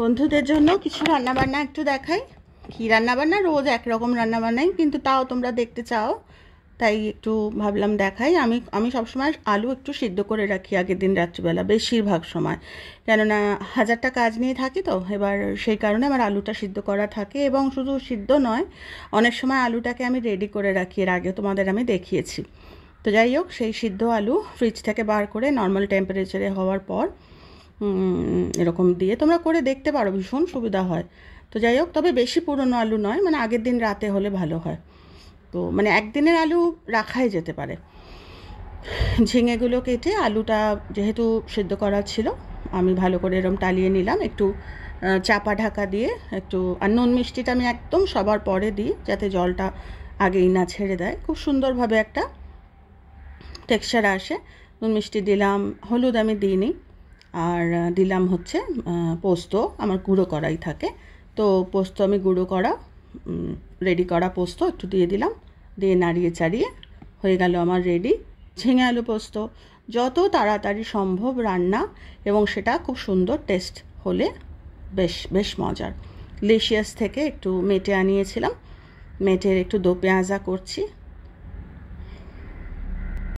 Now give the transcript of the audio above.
বন্ধুদের জন্য কিছু রান্নাবান্না একটু দেখাই কী রান্নাবান্না রোজ একরকম বান্নাই কিন্তু তাও তোমরা দেখতে চাও তাই একটু ভাবলাম দেখাই আমি আমি সবসময় আলু একটু সিদ্ধ করে রাখি আগের দিন রাত্রিবেলা বেশিরভাগ সময় কেননা হাজারটা কাজ নিয়ে থাকি তো এবার সেই কারণে আমার আলুটা সিদ্ধ করা থাকে এবং শুধু সিদ্ধ নয় অনেক সময় আলুটাকে আমি রেডি করে রাখি এর আগে তোমাদের আমি দেখিয়েছি তো যাই হোক সেই সিদ্ধ আলু ফ্রিজ থেকে বার করে নর্মাল টেম্পারেচারে হওয়ার পর এরকম দিয়ে তোমরা করে দেখতে পারো ভীষণ সুবিধা হয় তো যাই হোক তবে বেশি পুরনো আলু নয় মানে আগের দিন রাতে হলে ভালো হয় তো মানে একদিনের আলু রাখাই যেতে পারে ঝিঙেগুলো কেটে আলুটা যেহেতু সেদ্ধ করা ছিল আমি ভালো করে এরম টালিয়ে নিলাম একটু চাপা ঢাকা দিয়ে একটু আর নুন মিষ্টিটা আমি একদম সবার পরে দিই যাতে জলটা আগেই না ছেড়ে দেয় খুব সুন্দরভাবে একটা টেক্সচার আসে নুন মিষ্টি দিলাম হলুদ আমি দিই নিই আর দিলাম হচ্ছে পোস্ত আমার গুঁড়ো করাই থাকে তো পোস্ত আমি গুঁড়ো করা রেডি করা পোস্ত একটু দিয়ে দিলাম দিয়ে নাড়িয়ে চাড়িয়ে হয়ে গেল আমার রেডি ঝিঙে আলু পোস্ত যত তাড়াতাড়ি সম্ভব রান্না এবং সেটা খুব সুন্দর টেস্ট হলে বেশ বেশ মজার লেশিয়াস থেকে একটু মেটে আনিয়েছিলাম মেটের একটু দো পেঁয়াজা করছি